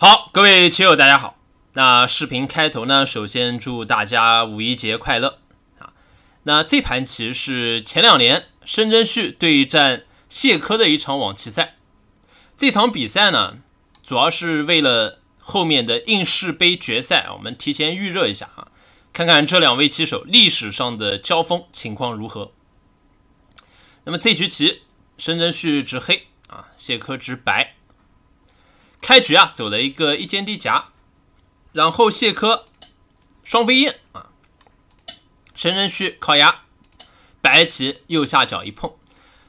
好，各位棋友，大家好。那视频开头呢，首先祝大家五一节快乐啊！那这盘棋是前两年申真旭对战谢科的一场网棋赛。这场比赛呢，主要是为了后面的应试杯决赛我们提前预热一下啊，看看这两位棋手历史上的交锋情况如何。那么这局棋，申真旭执黑啊，谢科执白。开局啊，走了一个一肩低夹，然后谢科双飞燕啊，深圳谞烤鸭，白棋右下角一碰，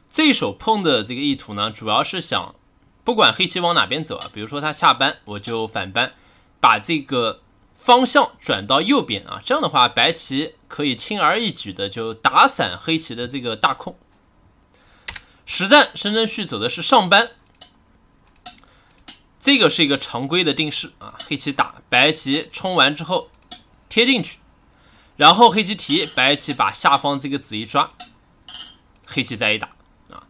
这一手碰的这个意图呢，主要是想不管黑棋往哪边走啊，比如说他下班，我就反班，把这个方向转到右边啊，这样的话白棋可以轻而易举的就打散黑棋的这个大空。实战申真旭走的是上班。这个是一个常规的定式啊，黑棋打白棋冲完之后贴进去，然后黑棋提，白棋把下方这个子一抓，黑棋再一打啊，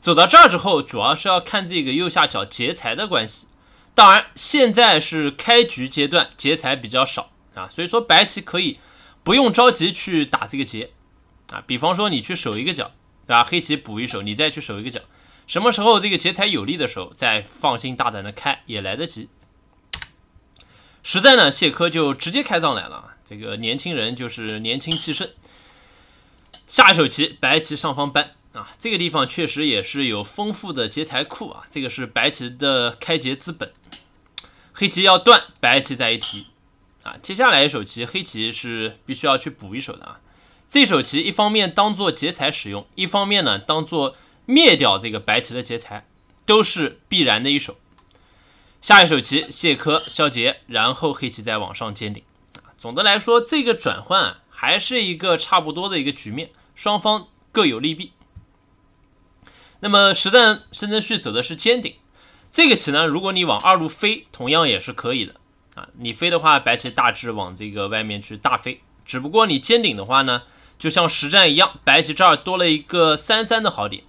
走到这儿之后，主要是要看这个右下角劫财的关系。当然现在是开局阶段，劫财比较少啊，所以说白棋可以不用着急去打这个劫啊。比方说你去守一个角，对吧？黑棋补一手，你再去守一个角。什么时候这个劫财有利的时候，再放心大胆的开也来得及。实在呢，谢科就直接开上来了啊！这个年轻人就是年轻气盛。下一手棋，白棋上方搬啊，这个地方确实也是有丰富的劫财库啊。这个是白棋的开劫资本，黑棋要断，白棋再一提啊。接下来一手棋，黑棋是必须要去补一手的啊。这手棋一方面当做劫财使用，一方面呢当做。灭掉这个白棋的劫材，都是必然的一手。下一手棋谢科消劫，然后黑棋再往上尖顶。总的来说，这个转换还是一个差不多的一个局面，双方各有利弊。那么实战申真谞走的是尖顶这个棋呢，如果你往二路飞，同样也是可以的啊。你飞的话，白棋大致往这个外面去大飞，只不过你尖顶的话呢，就像实战一样，白棋这儿多了一个三三的好点。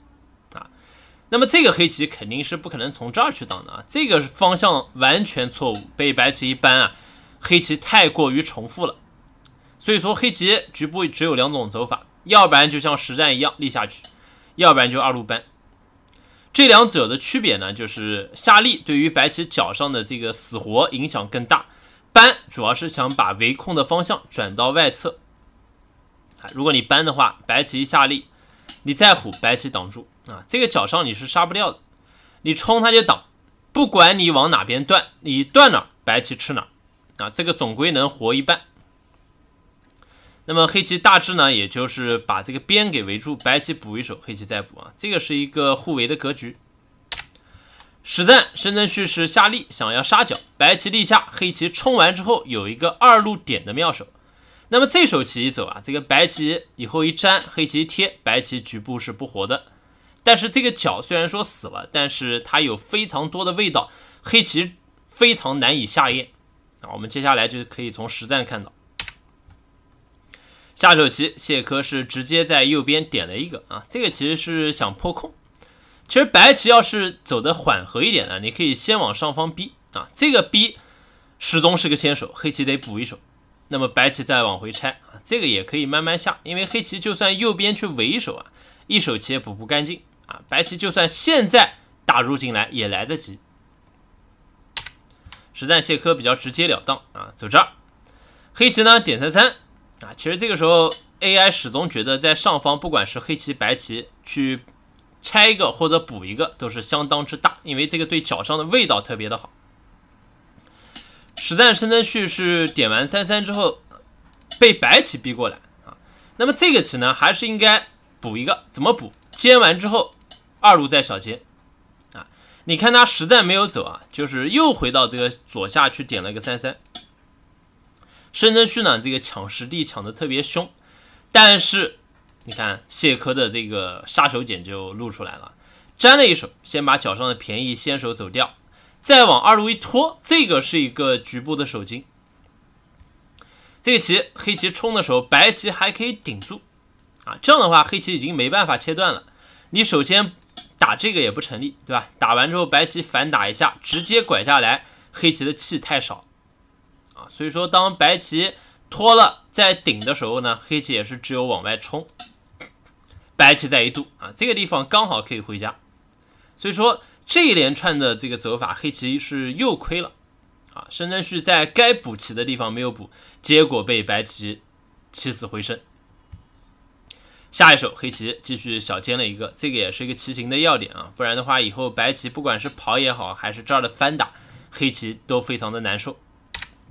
那么这个黑棋肯定是不可能从这儿去挡的啊，这个方向完全错误。被白棋一扳啊，黑棋太过于重复了。所以说黑棋局部只有两种走法，要不然就像实战一样立下去，要不然就二路扳。这两者的区别呢，就是下立对于白棋角上的这个死活影响更大，扳主要是想把围控的方向转到外侧。如果你扳的话，白棋一下立，你再虎，白棋挡住。啊，这个角上你是杀不掉的，你冲他就挡，不管你往哪边断，你断哪白棋吃哪，啊，这个总归能活一半。那么黑棋大致呢，也就是把这个边给围住，白棋补一手，黑棋再补啊，这个是一个互围的格局。实战深圳旭是下力想要杀角，白棋立下，黑棋冲完之后有一个二路点的妙手，那么这手棋一走啊，这个白棋以后一粘，黑棋一贴，白棋局部是不活的。但是这个角虽然说死了，但是它有非常多的味道，黑棋非常难以下咽啊。我们接下来就可以从实战看到，下手棋谢科是直接在右边点了一个啊，这个其实是想破空。其实白棋要是走的缓和一点呢，你可以先往上方逼啊，这个逼始终是个先手，黑棋得补一手，那么白棋再往回拆啊，这个也可以慢慢下，因为黑棋就算右边去围一手啊，一手棋也补不干净。啊，白棋就算现在打入进来也来得及。实战谢科比较直截了当啊，走这儿，黑棋呢点三三啊。其实这个时候 AI 始终觉得在上方，不管是黑棋白棋去拆一个或者补一个，都是相当之大，因为这个对角上的味道特别的好。实战深真序是点完三三之后被白棋逼过来啊，那么这个棋呢还是应该补一个，怎么补？尖完之后。二路在小街，啊，你看他实在没有走啊，就是又回到这个左下，去点了一个三三。深圳去呢，这个抢实地抢的特别凶，但是你看谢科的这个杀手锏就露出来了，粘了一手，先把脚上的便宜先手走掉，再往二路一拖，这个是一个局部的守金。这个棋黑棋冲的时候，白棋还可以顶住啊，这样的话黑棋已经没办法切断了。你首先。打这个也不成立，对吧？打完之后白棋反打一下，直接拐下来，黑棋的气太少啊，所以说当白棋拖了再顶的时候呢，黑棋也是只有往外冲，白棋在一度啊，这个地方刚好可以回家，所以说这一连串的这个走法，黑棋是又亏了啊。申真旭在该补棋的地方没有补，结果被白棋起死回生。下一手黑棋继续小尖了一个，这个也是一个棋形的要点啊，不然的话以后白棋不管是跑也好，还是这儿的翻打，黑棋都非常的难受。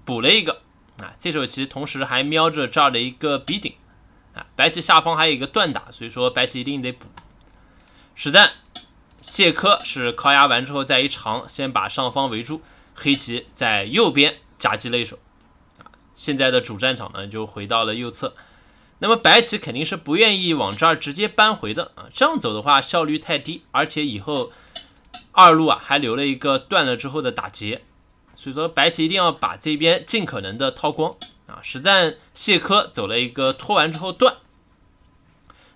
补了一个啊，这手棋同时还瞄着这儿的一个鼻顶啊，白棋下方还有一个断打，所以说白棋一定得补。实战谢科是靠压完之后再一长，先把上方围住，黑棋在右边夹击了一手啊，现在的主战场呢就回到了右侧。那么白棋肯定是不愿意往这儿直接扳回的啊，这样走的话效率太低，而且以后二路啊还留了一个断了之后的打劫，所以说白棋一定要把这边尽可能的掏光啊。实战谢科走了一个拖完之后断，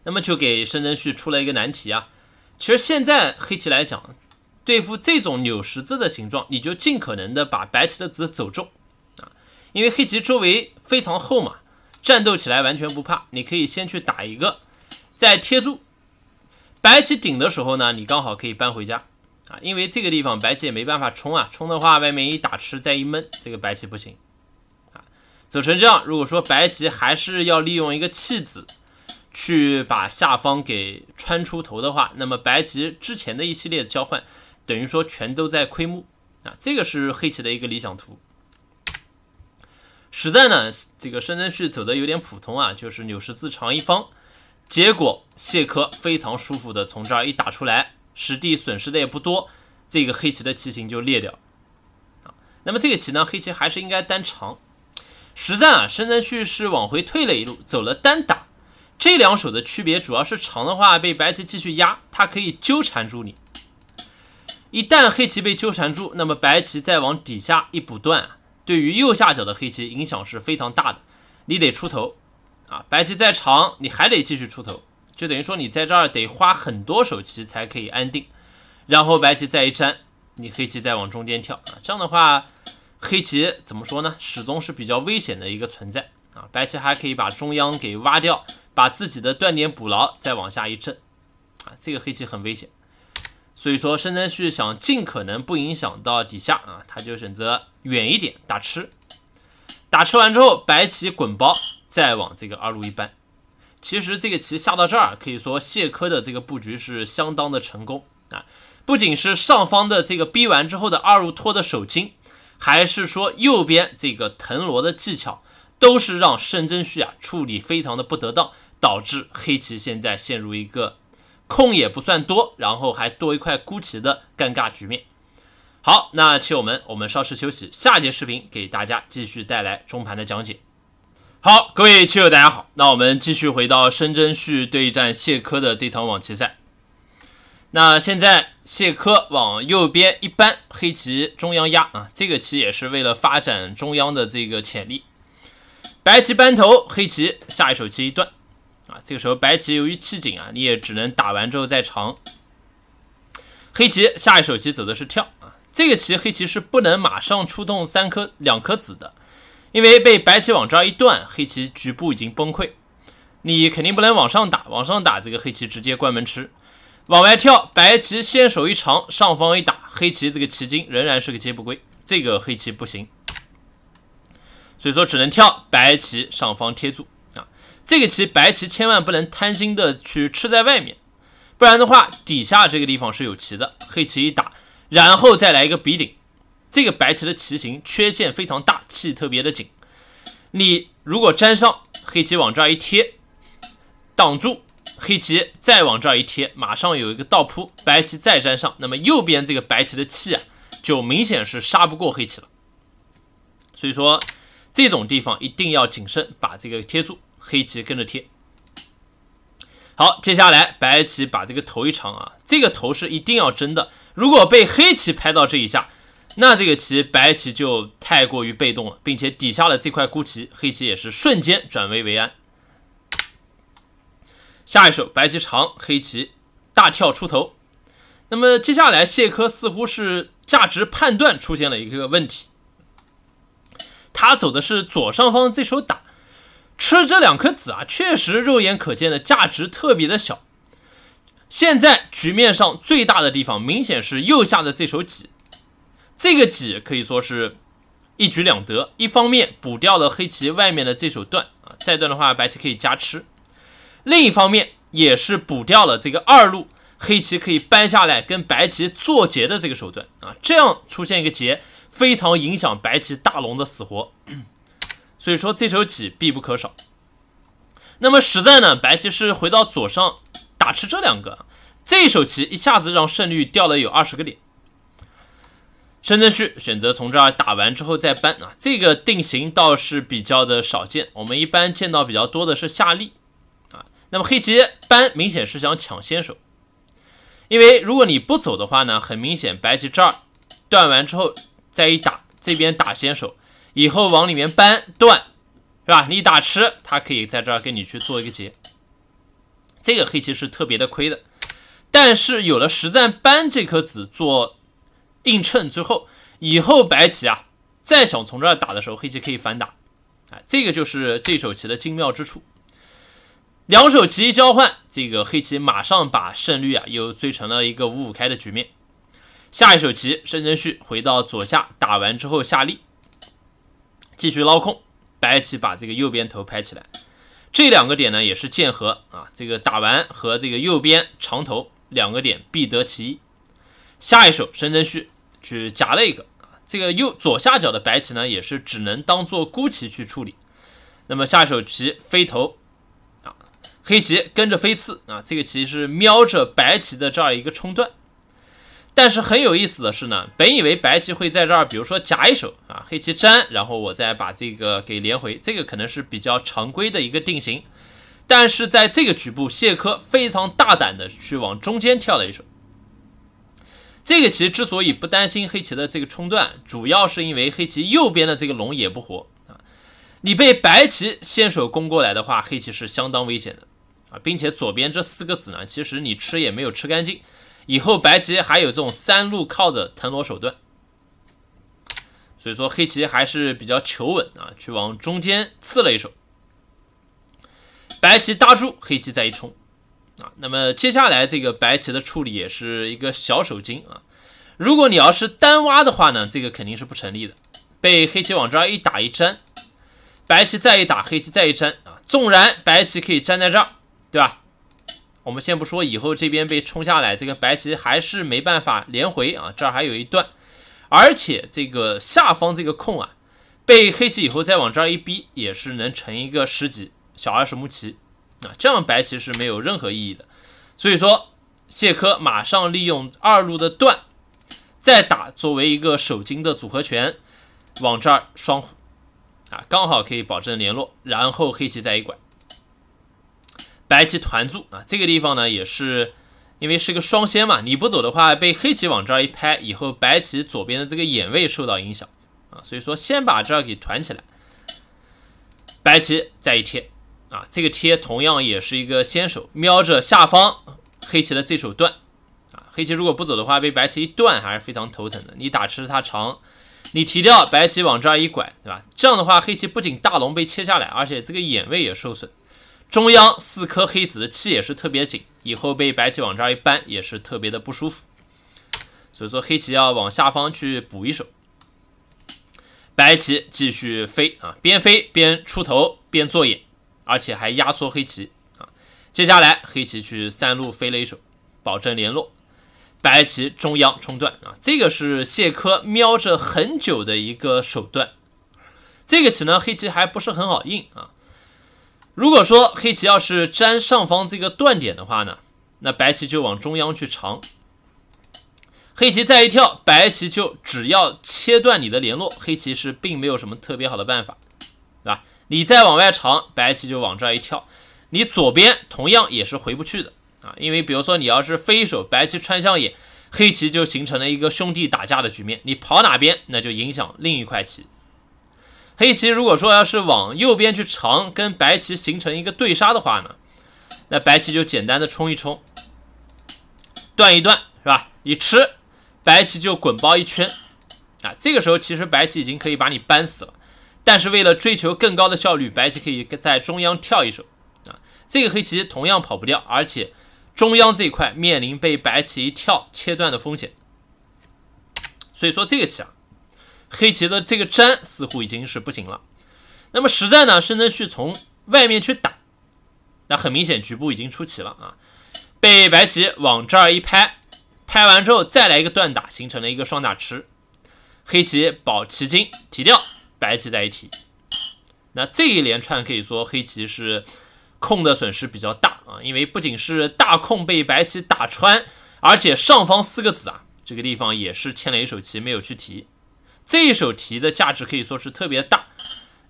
那么就给申真旭出了一个难题啊。其实现在黑棋来讲，对付这种扭十字的形状，你就尽可能的把白棋的子走中。啊，因为黑棋周围非常厚嘛。战斗起来完全不怕，你可以先去打一个，再贴住白棋顶的时候呢，你刚好可以搬回家啊，因为这个地方白棋也没办法冲啊，冲的话外面一打吃再一闷，这个白棋不行啊。走成这样，如果说白棋还是要利用一个弃子去把下方给穿出头的话，那么白棋之前的一系列的交换，等于说全都在亏目啊，这个是黑棋的一个理想图。实战呢，这个申真旭走的有点普通啊，就是扭十字长一方，结果谢科非常舒服的从这儿一打出来，实地损失的也不多，这个黑棋的棋形就裂掉啊。那么这个棋呢，黑棋还是应该单长。实战啊，申真旭是往回退了一路，走了单打。这两手的区别主要是长的话被白棋继续压，它可以纠缠住你。一旦黑棋被纠缠住，那么白棋再往底下一补断。对于右下角的黑棋影响是非常大的，你得出头啊，白棋再长，你还得继续出头，就等于说你在这儿得花很多手棋才可以安定，然后白棋再一粘，你黑棋再往中间跳啊，这样的话黑棋怎么说呢？始终是比较危险的一个存在啊，白棋还可以把中央给挖掉，把自己的断点补牢，再往下一震，啊，这个黑棋很危险。所以说，申真谞想尽可能不影响到底下啊，他就选择远一点打吃，打吃完之后，白棋滚包，再往这个二路一扳。其实这个棋下到这儿，可以说谢科的这个布局是相当的成功啊，不仅是上方的这个逼完之后的二路拖的守金，还是说右边这个腾挪的技巧，都是让申真谞啊处理非常的不得当，导致黑棋现在陷入一个。空也不算多，然后还多一块孤棋的尴尬局面。好，那棋友们，我们稍事休息，下节视频给大家继续带来中盘的讲解。好，各位棋友，大家好，那我们继续回到申真旭对战谢科的这场网棋赛。那现在谢科往右边一扳，黑棋中央压啊，这个棋也是为了发展中央的这个潜力。白棋扳头，黑棋下一手棋一段。这个时候白棋由于气紧啊，你也只能打完之后再长。黑棋下一手棋走的是跳啊，这个棋黑棋是不能马上出动三颗两颗子的，因为被白棋往这儿一断，黑棋局部已经崩溃，你肯定不能往上打，往上打这个黑棋直接关门吃，往外跳。白棋先手一长，上方一打，黑棋这个棋筋仍然是个接不归，这个黑棋不行，所以说只能跳。白棋上方贴住。这个棋白棋千万不能贪心的去吃在外面，不然的话底下这个地方是有棋的，黑棋一打，然后再来一个比顶，这个白棋的棋形缺陷非常大，气特别的紧。你如果粘上黑棋往这儿一贴，挡住黑棋，再往这儿一贴，马上有一个倒扑，白棋再粘上，那么右边这个白棋的气啊，就明显是杀不过黑棋了。所以说这种地方一定要谨慎，把这个贴住。黑棋跟着贴，好，接下来白棋把这个头一长啊，这个头是一定要争的。如果被黑棋拍到这一下，那这个棋白棋就太过于被动了，并且底下的这块孤棋，黑棋也是瞬间转危为安。下一手白棋长，黑棋大跳出头。那么接下来谢科似乎是价值判断出现了一个问题，他走的是左上方这手打。吃这两颗子啊，确实肉眼可见的价值特别的小。现在局面上最大的地方，明显是右下的这手挤。这个挤可以说是一举两得，一方面补掉了黑棋外面的这手断啊，再断的话白棋可以加吃；另一方面也是补掉了这个二路黑棋可以搬下来跟白棋做劫的这个手段啊，这样出现一个劫，非常影响白棋大龙的死活。所以说，这手棋必不可少。那么实在呢，白棋是回到左上打吃这两个，这手棋一下子让胜率掉了有二十个点。申圳旭选择从这儿打完之后再扳啊，这个定型倒是比较的少见。我们一般见到比较多的是下利啊。那么黑棋扳明显是想抢先手，因为如果你不走的话呢，很明显白棋这儿断完之后再一打，这边打先手。以后往里面扳断，是吧？你打吃，他可以在这儿跟你去做一个结。这个黑棋是特别的亏的，但是有了实战扳这颗子做硬衬，最后以后白棋啊再想从这儿打的时候，黑棋可以反打啊。这个就是这手棋的精妙之处。两手棋一交换，这个黑棋马上把胜率啊又追成了一个五五开的局面。下一手棋，申真谞回到左下打完之后下力。继续捞空，白棋把这个右边头拍起来，这两个点呢也是剑合啊，这个打完和这个右边长头两个点必得其一。下一手申真谞去夹了一个，这个右左下角的白棋呢也是只能当做孤棋去处理。那么下一手棋飞头啊，黑棋跟着飞刺啊，这个棋是瞄着白棋的这样一个冲断。但是很有意思的是呢，本以为白棋会在这儿，比如说夹一手啊，黑棋粘，然后我再把这个给连回，这个可能是比较常规的一个定型。但是在这个局部，谢科非常大胆的去往中间跳了一手。这个棋之所以不担心黑棋的这个冲断，主要是因为黑棋右边的这个龙也不活啊。你被白棋先手攻过来的话，黑棋是相当危险的啊，并且左边这四个子呢，其实你吃也没有吃干净。以后白棋还有这种三路靠的腾挪手段，所以说黑棋还是比较求稳啊，去往中间刺了一手，白棋搭住，黑棋再一冲啊，那么接下来这个白棋的处理也是一个小手筋啊，如果你要是单挖的话呢，这个肯定是不成立的，被黑棋往这儿一打一粘，白棋再一打，黑棋再一粘啊，纵然白棋可以粘在这儿，对吧？我们先不说以后这边被冲下来，这个白棋还是没办法连回啊，这儿还有一段，而且这个下方这个空啊，被黑棋以后再往这儿一逼，也是能成一个十级小二十目棋啊，这样白棋是没有任何意义的。所以说谢科马上利用二路的断，再打作为一个守金的组合拳，往这儿双虎啊，刚好可以保证联络，然后黑棋再一拐。白棋团住啊，这个地方呢也是因为是个双先嘛，你不走的话，被黑棋往这儿一拍以后，白棋左边的这个眼位受到影响啊，所以说先把这儿给团起来，白棋再一贴啊，这个贴同样也是一个先手，瞄着下方黑棋的这手断啊，黑棋如果不走的话，被白棋一断还是非常头疼的。你打吃它长，你提掉白棋往这儿一拐，对吧？这样的话，黑棋不仅大龙被切下来，而且这个眼位也受损。中央四颗黑子的气也是特别紧，以后被白棋往这儿一搬也是特别的不舒服，所以说黑棋要往下方去补一手。白棋继续飞啊，边飞边出头边做眼，而且还压缩黑棋啊。接下来黑棋去三路飞了一手，保证联络。白棋中央冲断啊，这个是谢科瞄着很久的一个手段。这个棋呢，黑棋还不是很好应啊。如果说黑棋要是粘上方这个断点的话呢，那白棋就往中央去长。黑棋再一跳，白棋就只要切断你的联络，黑棋是并没有什么特别好的办法，对吧？你再往外长，白棋就往这一跳，你左边同样也是回不去的啊，因为比如说你要是飞一手白棋穿象眼，黑棋就形成了一个兄弟打架的局面，你跑哪边那就影响另一块棋。黑棋如果说要是往右边去长，跟白棋形成一个对杀的话呢，那白棋就简单的冲一冲，断一断，是吧？你吃，白棋就滚包一圈，啊，这个时候其实白棋已经可以把你扳死了。但是为了追求更高的效率，白棋可以在中央跳一手，啊，这个黑棋同样跑不掉，而且中央这一块面临被白棋一跳切断的风险。所以说这个棋啊。黑棋的这个粘似乎已经是不行了，那么实战呢？申真去从外面去打，那很明显局部已经出棋了啊，被白棋往这儿一拍，拍完之后再来一个断打，形成了一个双打吃，黑棋保棋筋提掉，白棋再一提。那这一连串可以说黑棋是控的损失比较大啊，因为不仅是大控被白棋打穿，而且上方四个子啊，这个地方也是欠了一手棋没有去提。这一手棋的价值可以说是特别大，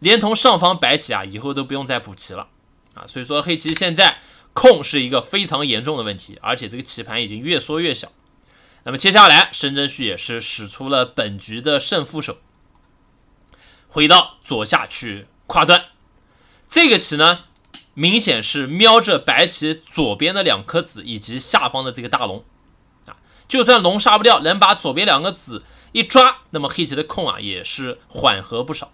连同上方白棋啊，以后都不用再补棋了啊。所以说黑棋现在控是一个非常严重的问题，而且这个棋盘已经越缩越小。那么接下来申真旭也是使出了本局的胜负手，回到左下去跨端。这个棋呢，明显是瞄着白棋左边的两颗子以及下方的这个大龙啊。就算龙杀不掉，能把左边两个子。一抓，那么黑棋的空啊也是缓和不少。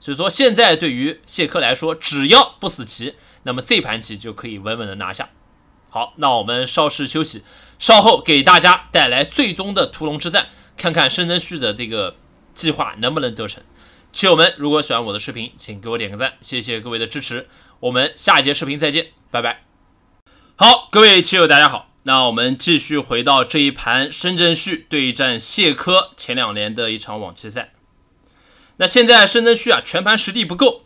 所以说现在对于谢科来说，只要不死棋，那么这盘棋就可以稳稳的拿下。好，那我们稍事休息，稍后给大家带来最终的屠龙之战，看看申真旭的这个计划能不能得逞。棋友们，如果喜欢我的视频，请给我点个赞，谢谢各位的支持。我们下一节视频再见，拜拜。好，各位棋友，大家好。那我们继续回到这一盘深圳旭对战谢科前两年的一场往期赛。那现在深圳旭啊，全盘实力不够，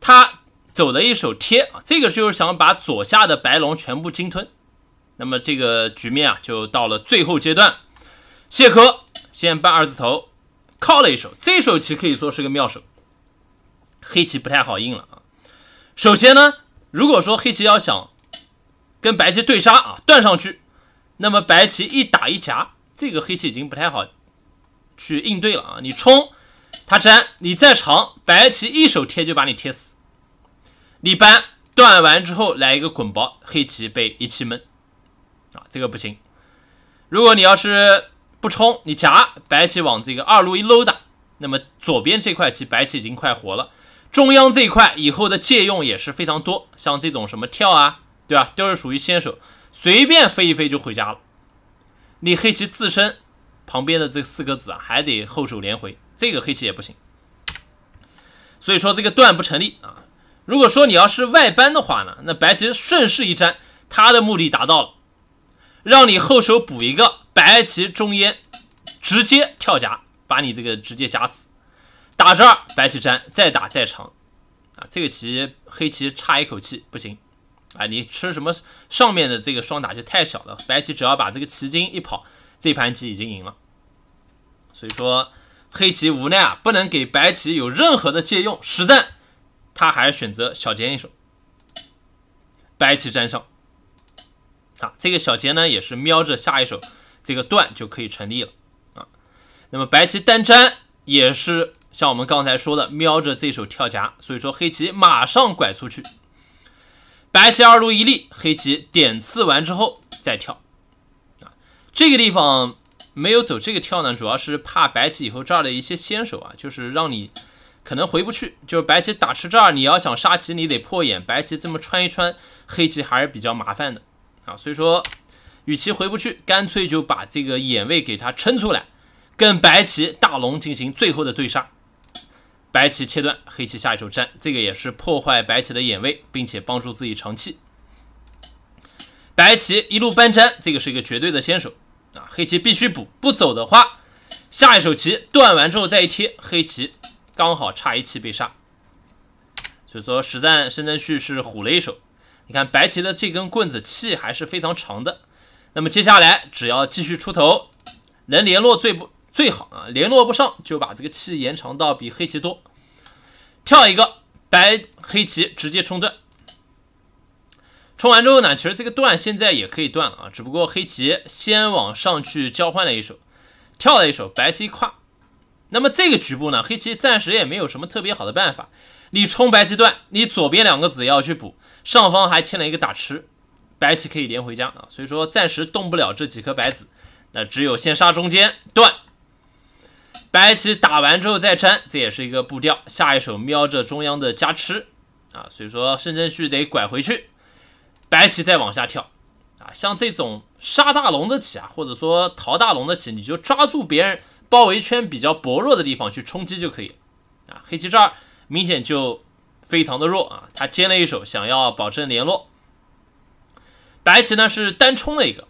他走了一手贴啊，这个就是想把左下的白龙全部鲸吞。那么这个局面啊，就到了最后阶段。谢科先扳二字头，靠了一手，这手棋可以说是个妙手，黑棋不太好应了啊。首先呢，如果说黑棋要想跟白棋对杀啊，断上去，那么白棋一打一夹，这个黑棋已经不太好去应对了啊！你冲，他粘，你再长，白棋一手贴就把你贴死。你搬断完之后来一个滚包，黑棋被一气闷啊，这个不行。如果你要是不冲，你夹白棋往这个二路一搂打，那么左边这块棋白棋已经快活了，中央这一块以后的借用也是非常多，像这种什么跳啊。对吧？都是属于先手，随便飞一飞就回家了。你黑棋自身旁边的这四个子啊，还得后手连回，这个黑棋也不行。所以说这个断不成立啊。如果说你要是外搬的话呢，那白棋顺势一粘，他的目的达到了，让你后手补一个白棋中烟，直接跳夹，把你这个直接夹死。打这儿白棋粘，再打再长啊，这个棋黑棋差一口气不行。啊，你吃什么上面的这个双打就太小了，白棋只要把这个棋筋一跑，这盘棋已经赢了。所以说黑棋无奈啊，不能给白棋有任何的借用。实战他还是选择小尖一手，白棋粘上。啊，这个小尖呢也是瞄着下一手这个断就可以成立了啊。那么白棋单粘也是像我们刚才说的瞄着这手跳夹，所以说黑棋马上拐出去。白棋二路一立，黑棋点刺完之后再跳。啊，这个地方没有走这个跳呢，主要是怕白棋以后这儿的一些先手啊，就是让你可能回不去。就是白棋打吃这儿，你要想杀棋，你得破眼。白棋这么穿一穿，黑棋还是比较麻烦的啊。所以说，与其回不去，干脆就把这个眼位给它撑出来，跟白棋大龙进行最后的对杀。白棋切断，黑棋下一手粘，这个也是破坏白棋的眼位，并且帮助自己长气。白棋一路搬粘，这个是一个绝对的先手啊！黑棋必须补，不走的话，下一手棋断完之后再一贴，黑棋刚好差一气被杀。所以说，实战申真序是虎了一手。你看白棋的这根棍子气还是非常长的，那么接下来只要继续出头，能联络最不。最好啊，联络不上就把这个气延长到比黑棋多。跳一个白黑棋直接冲断，冲完之后呢，其实这个断现在也可以断啊，只不过黑棋先往上去交换了一手，跳了一手白棋一跨。那么这个局部呢，黑棋暂时也没有什么特别好的办法。你冲白棋断，你左边两个子要去补，上方还欠了一个打吃，白棋可以连回家啊，所以说暂时动不了这几颗白子，那只有先杀中间断。白棋打完之后再粘，这也是一个步调。下一手瞄着中央的加吃啊，所以说申真旭得拐回去，白棋再往下跳啊。像这种杀大龙的棋啊，或者说逃大龙的棋，你就抓住别人包围圈比较薄弱的地方去冲击就可以啊。黑棋这儿明显就非常的弱啊，他尖了一手，想要保证联络。白棋呢是单冲了一个。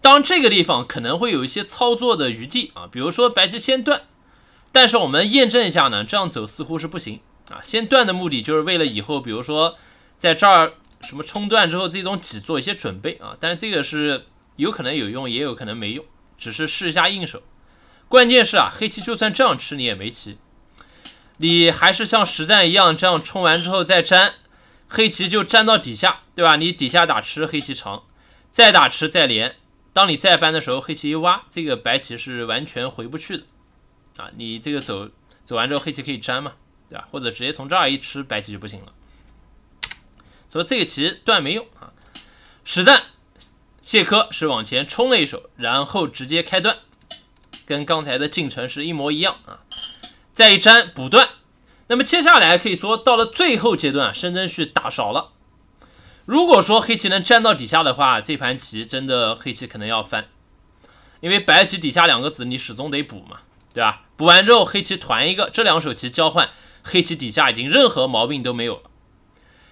当这个地方可能会有一些操作的余地啊，比如说白棋先断，但是我们验证一下呢，这样走似乎是不行啊。先断的目的就是为了以后，比如说在这儿什么冲断之后，这种挤做一些准备啊。但是这个是有可能有用，也有可能没用，只是试一下应手。关键是啊，黑棋就算这样吃你也没棋，你还是像实战一样这样冲完之后再粘，黑棋就粘到底下，对吧？你底下打吃黑棋长，再打吃再连。当你再搬的时候，黑棋一挖，这个白棋是完全回不去的，啊，你这个走走完之后，黑棋可以粘嘛，对吧？或者直接从这儿一吃，白棋就不行了。所以这个棋断没用啊。实战谢科是往前冲了一手，然后直接开断，跟刚才的进程是一模一样啊。再一粘补断，那么接下来可以说到了最后阶段，申真旭打少了。如果说黑棋能粘到底下的话，这盘棋真的黑棋可能要翻，因为白棋底下两个子你始终得补嘛，对吧？补完之后黑棋团一个，这两手棋交换，黑棋底下已经任何毛病都没有了。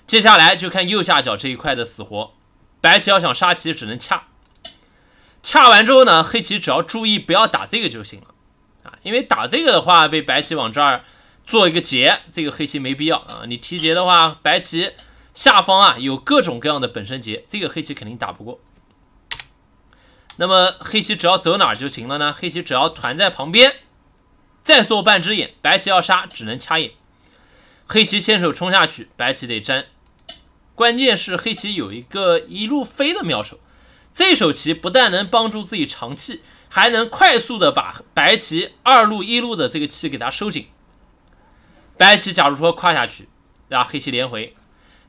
接下来就看右下角这一块的死活，白棋要想杀棋只能掐，掐完之后呢，黑棋只要注意不要打这个就行了啊，因为打这个的话被白棋往这儿做一个劫，这个黑棋没必要啊，你提劫的话白棋。下方啊有各种各样的本身劫，这个黑棋肯定打不过。那么黑棋只要走哪就行了呢？黑棋只要团在旁边，再做半只眼，白棋要杀只能掐眼。黑棋先手冲下去，白棋得粘。关键是黑棋有一个一路飞的妙手，这手棋不但能帮助自己长气，还能快速的把白棋二路一路的这个气给它收紧。白棋假如说跨下去，让黑棋连回。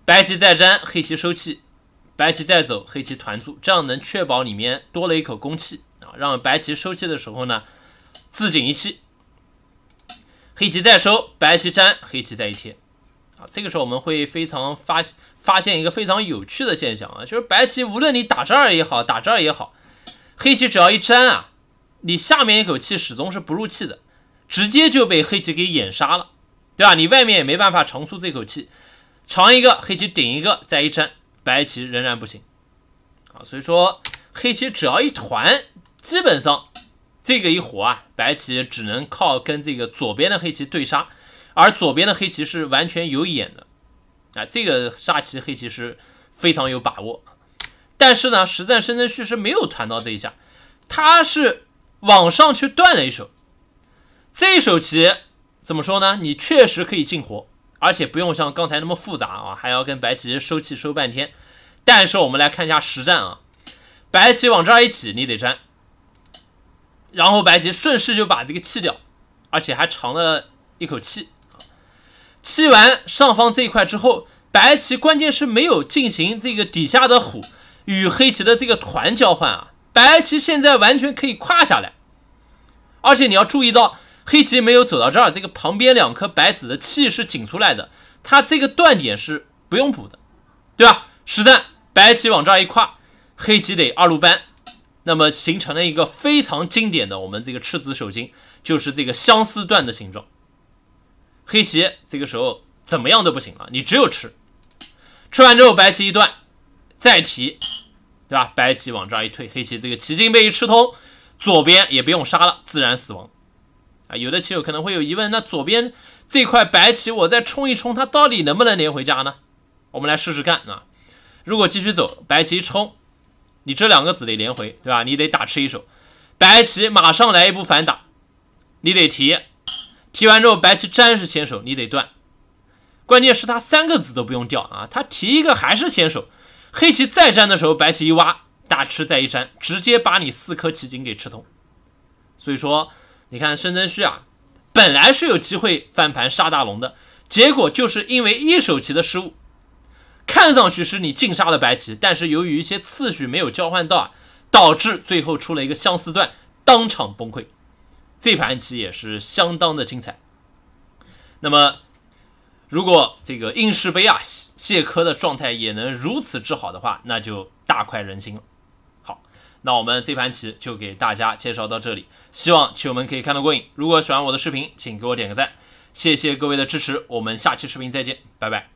白棋再粘，黑棋收气；白棋再走，黑棋团住，这样能确保里面多了一口攻气啊！让白棋收气的时候呢，自紧一气。黑棋再收，白棋粘，黑棋再一贴。啊，这个时候我们会非常发发现一个非常有趣的现象啊，就是白棋无论你打这儿也好，打这儿也好，黑棋只要一粘啊，你下面一口气始终是不入气的，直接就被黑棋给掩杀了，对吧？你外面也没办法长出这口气。长一个黑棋顶一个，再一粘，白棋仍然不行啊。所以说黑棋只要一团，基本上这个一活啊，白棋只能靠跟这个左边的黑棋对杀，而左边的黑棋是完全有眼的啊。这个杀棋黑棋是非常有把握。但是呢，实战生真谞是没有团到这一下，他是往上去断了一手。这一手棋怎么说呢？你确实可以进活。而且不用像刚才那么复杂啊，还要跟白棋收气收半天。但是我们来看一下实战啊，白棋往这儿一挤，你得粘，然后白棋顺势就把这个气掉，而且还长了一口气。气完上方这一块之后，白棋关键是没有进行这个底下的虎与黑棋的这个团交换啊，白棋现在完全可以跨下来，而且你要注意到。黑棋没有走到这儿，这个旁边两颗白子的气是紧出来的，它这个断点是不用补的，对吧？实战白棋往这儿一跨，黑棋得二路扳，那么形成了一个非常经典的我们这个吃子守金，就是这个相思断的形状。黑棋这个时候怎么样都不行了，你只有吃，吃完之后白棋一断，再提，对吧？白棋往这儿一退，黑棋这个棋筋被一吃通，左边也不用杀了，自然死亡。啊，有的棋友可能会有疑问，那左边这块白棋我再冲一冲，它到底能不能连回家呢？我们来试试看啊。如果继续走，白棋一冲，你这两个子得连回，对吧？你得打吃一手，白棋马上来一步反打，你得提，提完之后白棋粘是先手，你得断。关键是它三个子都不用掉啊，它提一个还是先手，黑棋再粘的时候，白棋一挖，大吃再一粘，直接把你四颗棋筋给吃通。所以说。你看申真谞啊，本来是有机会翻盘杀大龙的，结果就是因为一手棋的失误，看上去是你净杀了白棋，但是由于一些次序没有交换到啊，导致最后出了一个相思段，当场崩溃。这盘棋也是相当的精彩。那么，如果这个应氏杯啊谢科的状态也能如此之好的话，那就大快人心了。那我们这盘棋就给大家介绍到这里，希望棋友们可以看得过瘾。如果喜欢我的视频，请给我点个赞，谢谢各位的支持。我们下期视频再见，拜拜。